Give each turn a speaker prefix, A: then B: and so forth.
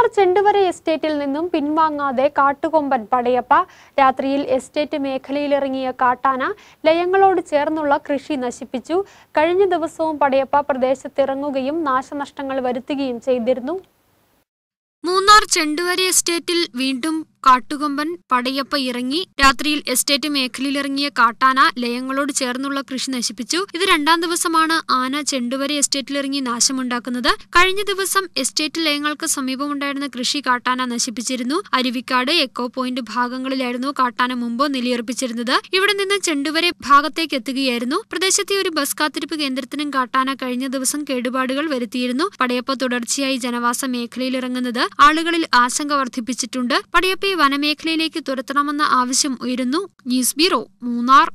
A: മൂന്നാർ ചെണ്ടുവര എസ്റ്റേറ്റിൽ നിന്നും പിൻവാങ്ങാതെ കാട്ടുകൊമ്പൻ പടയപ്പ രാത്രിയിൽ എസ്റ്റേറ്റ് മേഖലയിലിറങ്ങിയ കാട്ടാന ലയങ്ങളോട് ചേർന്നുള്ള കൃഷി നശിപ്പിച്ചു കഴിഞ്ഞ ദിവസവും പടയപ്പ പ്രദേശത്തിറങ്ങുകയും നാശനഷ്ടങ്ങൾ വരുത്തുകയും ചെയ്തിരുന്നു മൂന്നാർ ചെണ്ടുവര എസ്റ്റേറ്റിൽ വീണ്ടും കാട്ടുകൊമ്പൻ പടയപ്പ ഇറങ്ങി രാത്രിയിൽ എസ്റ്റേറ്റ് മേഖലയിലിറങ്ങിയ കാട്ടാന ലയങ്ങളോട് ചേർന്നുള്ള കൃഷി നശിപ്പിച്ചു ഇത് രണ്ടാം ദിവസമാണ് ആന ചെണ്ടുവരെ എസ്റ്റേറ്റിലിറങ്ങി നാശമുണ്ടാക്കുന്നത് കഴിഞ്ഞ ദിവസം എസ്റ്റേറ്റ് ലയങ്ങൾക്ക് സമീപമുണ്ടായിരുന്ന കൃഷി കാട്ടാന നശിപ്പിച്ചിരുന്നു അരുവിക്കാട് എക്കോ പോയിന്റ് ഭാഗങ്ങളിലായിരുന്നു കാട്ടാന മുമ്പ് നിലയുറപ്പിച്ചിരുന്നത് ഇവിടെ നിന്ന് ചെണ്ടുവരെ ഭാഗത്തേക്ക് എത്തുകയായിരുന്നു പ്രദേശത്തെ ഒരു ബസ് കാത്തിരിപ്പ് കേന്ദ്രത്തിനും കാട്ടാന കഴിഞ്ഞ ദിവസം കേടുപാടുകൾ വരുത്തിയിരുന്നു പടയപ്പ തുടർച്ചയായി ജനവാസ മേഖലയിലിറങ്ങുന്നത് ആളുകളിൽ ആശങ്ക വർദ്ധിപ്പിച്ചിട്ടുണ്ട് പടയപ്പ വനമേഖലയിലേക്ക് തുരത്തണമെന്ന ആവശ്യം ഉയരുന്നു ന്യൂസ് ബ്യൂറോ മൂന്നാർ